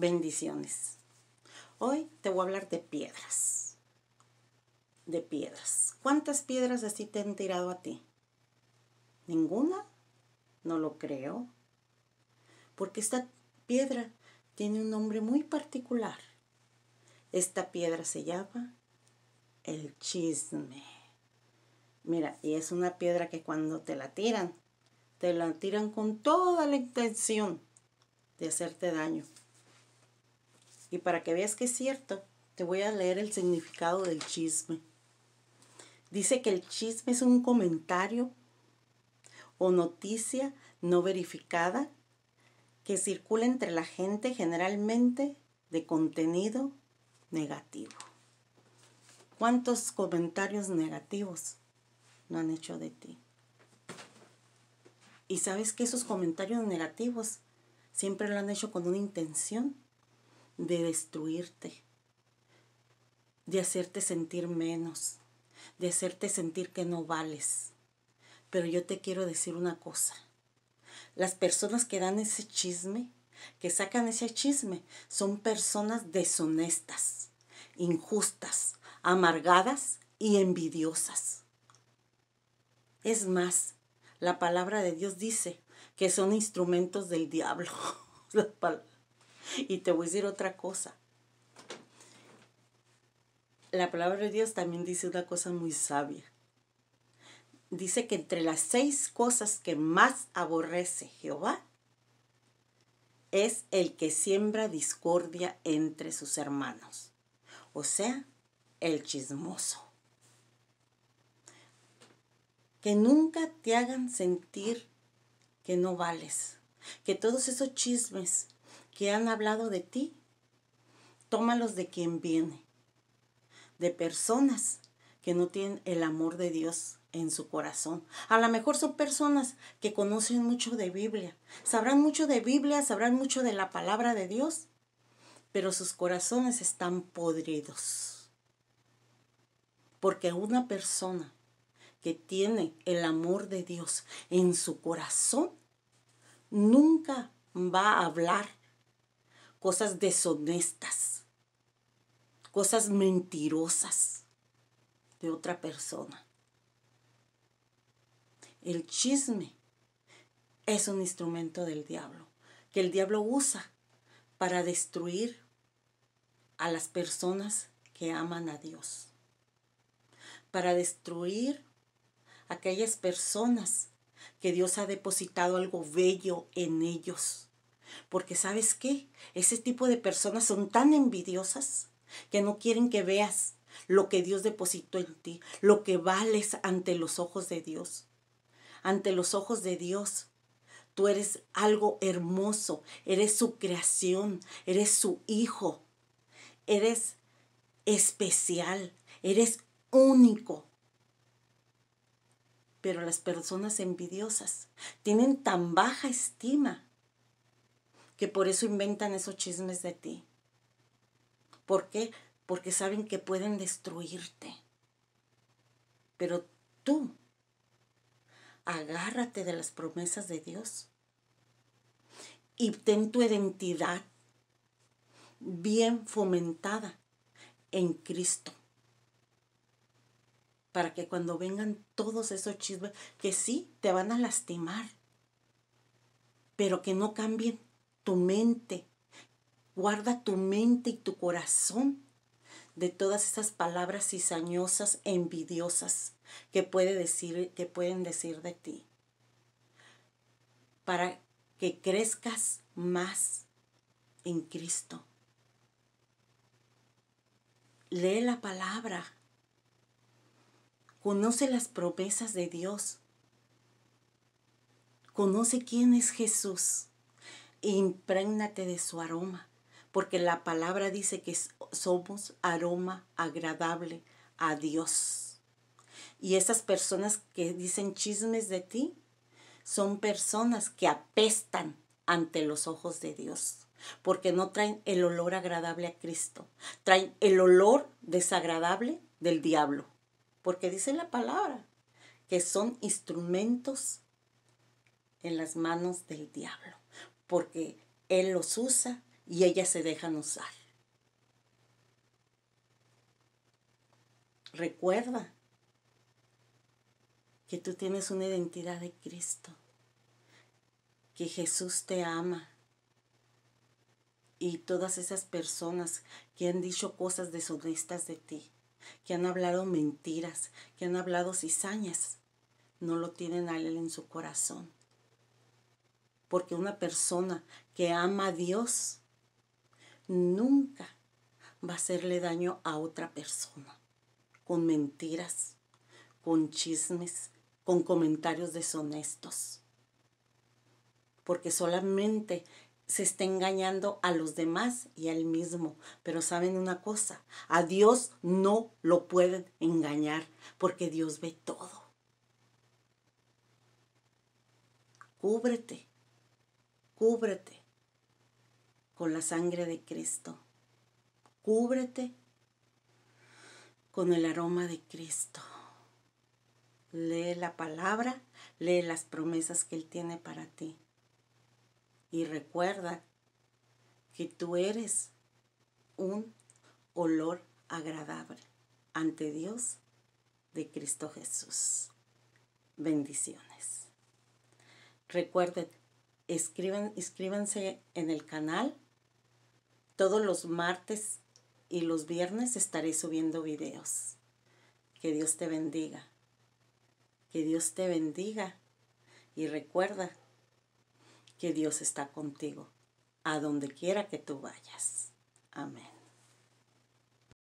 Bendiciones. Hoy te voy a hablar de piedras. De piedras. ¿Cuántas piedras así te han tirado a ti? ¿Ninguna? No lo creo. Porque esta piedra tiene un nombre muy particular. Esta piedra se llama el chisme. Mira, y es una piedra que cuando te la tiran, te la tiran con toda la intención de hacerte daño y para que veas que es cierto, te voy a leer el significado del chisme. Dice que el chisme es un comentario o noticia no verificada que circula entre la gente generalmente de contenido negativo. ¿Cuántos comentarios negativos no han hecho de ti? Y sabes que esos comentarios negativos siempre lo han hecho con una intención de destruirte, de hacerte sentir menos, de hacerte sentir que no vales. Pero yo te quiero decir una cosa. Las personas que dan ese chisme, que sacan ese chisme, son personas deshonestas, injustas, amargadas y envidiosas. Es más, la palabra de Dios dice que son instrumentos del diablo. y te voy a decir otra cosa. La palabra de Dios también dice una cosa muy sabia. Dice que entre las seis cosas que más aborrece Jehová es el que siembra discordia entre sus hermanos, o sea, el chismoso. Que nunca te hagan sentir que no vales, que todos esos chismes que han hablado de ti, tómalos de quien viene, de personas que no tienen el amor de Dios en su corazón. A lo mejor son personas que conocen mucho de Biblia, sabrán mucho de Biblia, sabrán mucho de la palabra de Dios, pero sus corazones están podridos. Porque una persona que tiene el amor de Dios en su corazón nunca va a hablar cosas deshonestas, cosas mentirosas de otra persona. El chisme es un instrumento del diablo, que el diablo usa para destruir a las personas que aman a Dios, para destruir aquellas personas que Dios ha depositado algo bello en ellos. Porque sabes qué, ese tipo de personas son tan envidiosas que no quieren que veas lo que Dios depositó en ti, lo que vales ante los ojos de Dios. Ante los ojos de Dios, tú eres algo hermoso, eres su creación, eres su hijo, eres especial, eres único. Pero las personas envidiosas tienen tan baja estima que por eso inventan esos chismes de ti. ¿Por qué? Porque saben que pueden destruirte. Pero tú, agárrate de las promesas de Dios y ten tu identidad bien fomentada en Cristo. Para que cuando vengan todos esos chismes, que sí, te van a lastimar, pero que no cambien tu mente. Guarda tu mente y tu corazón de todas esas palabras cizañosas, envidiosas que, puede decir, que pueden decir de ti. Para que crezcas más en Cristo. Lee la palabra. Conoce las promesas de Dios. Conoce quién es Jesús imprégnate de su aroma, porque la palabra dice que somos aroma agradable a Dios. Y esas personas que dicen chismes de ti son personas que apestan ante los ojos de Dios, porque no traen el olor agradable a Cristo, traen el olor desagradable del diablo, porque dice la palabra que son instrumentos en las manos del diablo porque él los usa y ellas se dejan usar. Recuerda que tú tienes una identidad de Cristo, que Jesús te ama y todas esas personas que han dicho cosas deshonestas de ti, que han hablado mentiras, que han hablado cizañas, no lo tienen a él en su corazón porque una persona que ama a Dios nunca va a hacerle daño a otra persona con mentiras, con chismes, con comentarios deshonestos. Porque solamente se está engañando a los demás y al mismo. Pero saben una cosa, a Dios no lo pueden engañar porque Dios ve todo. Cúbrete Cúbrete con la sangre de Cristo. Cúbrete con el aroma de Cristo. Lee la palabra, lee las promesas que Él tiene para ti. Y recuerda que tú eres un olor agradable ante Dios de Cristo Jesús. Bendiciones. Recuérdate. Escriben, inscríbanse en el canal. Todos los martes y los viernes estaré subiendo videos. Que Dios te bendiga. Que Dios te bendiga. Y recuerda que Dios está contigo, a donde quiera que tú vayas. Amén.